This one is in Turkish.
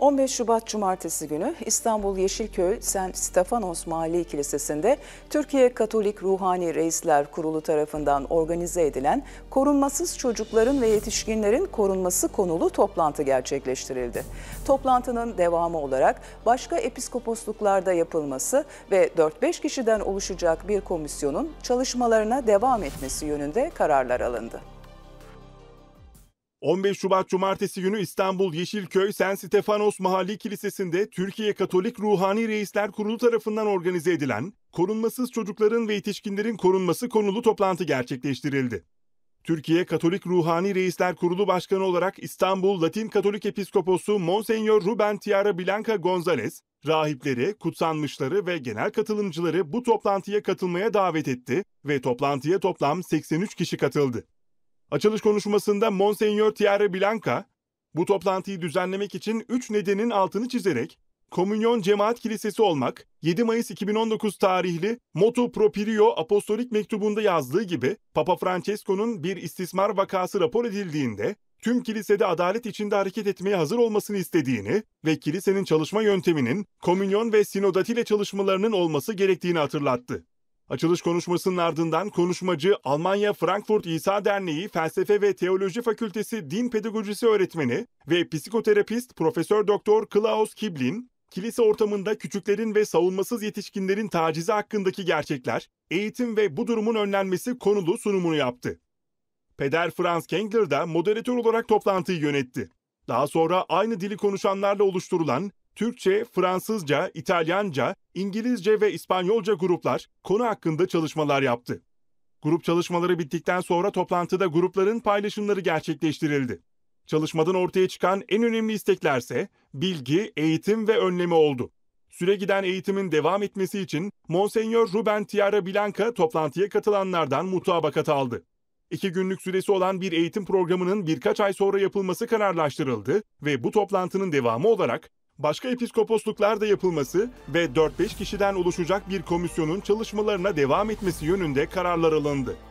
15 Şubat Cumartesi günü İstanbul Yeşilköy St. Stefanos Mahalli Kilisesi'nde Türkiye Katolik Ruhani Reisler Kurulu tarafından organize edilen korunmasız çocukların ve yetişkinlerin korunması konulu toplantı gerçekleştirildi. Toplantının devamı olarak başka episkoposluklarda yapılması ve 4-5 kişiden oluşacak bir komisyonun çalışmalarına devam etmesi yönünde kararlar alındı. 15 Şubat Cumartesi günü İstanbul Yeşilköy Sen Stefanos Mahalli Kilisesi'nde Türkiye Katolik Ruhani Reisler Kurulu tarafından organize edilen korunmasız çocukların ve yetişkinlerin korunması konulu toplantı gerçekleştirildi. Türkiye Katolik Ruhani Reisler Kurulu Başkanı olarak İstanbul Latin Katolik Episkoposu Monsenyor Ruben Tiara Blanca Gonzalez, rahipleri, kutsanmışları ve genel katılımcıları bu toplantıya katılmaya davet etti ve toplantıya toplam 83 kişi katıldı. Açılış konuşmasında Monsignor Thierry Blanca, bu toplantıyı düzenlemek için üç nedenin altını çizerek, Komünyon Cemaat Kilisesi olmak, 7 Mayıs 2019 tarihli Motu Propirio Apostolik mektubunda yazdığı gibi, Papa Francesco'nun bir istismar vakası rapor edildiğinde, tüm kilisede adalet içinde hareket etmeye hazır olmasını istediğini ve kilisenin çalışma yönteminin komünyon ve sinodatiyle çalışmalarının olması gerektiğini hatırlattı. Açılış konuşmasının ardından konuşmacı Almanya Frankfurt İsa Derneği Felsefe ve Teoloji Fakültesi Din Pedagojisi Öğretmeni ve psikoterapist Profesör Doktor Klaus Kiblin, kilise ortamında küçüklerin ve savunmasız yetişkinlerin tacizi hakkındaki gerçekler, eğitim ve bu durumun önlenmesi konulu sunumunu yaptı. Peder Franz Kengler de moderatör olarak toplantıyı yönetti. Daha sonra aynı dili konuşanlarla oluşturulan Türkçe, Fransızca, İtalyanca, İngilizce ve İspanyolca gruplar konu hakkında çalışmalar yaptı. Grup çalışmaları bittikten sonra toplantıda grupların paylaşımları gerçekleştirildi. Çalışmadan ortaya çıkan en önemli isteklerse bilgi, eğitim ve önleme oldu. Süre giden eğitimin devam etmesi için Monsenyör Ruben Tiara Blanca toplantıya katılanlardan mutabakat aldı. İki günlük süresi olan bir eğitim programının birkaç ay sonra yapılması kararlaştırıldı ve bu toplantının devamı olarak başka da yapılması ve 4-5 kişiden oluşacak bir komisyonun çalışmalarına devam etmesi yönünde kararlar alındı.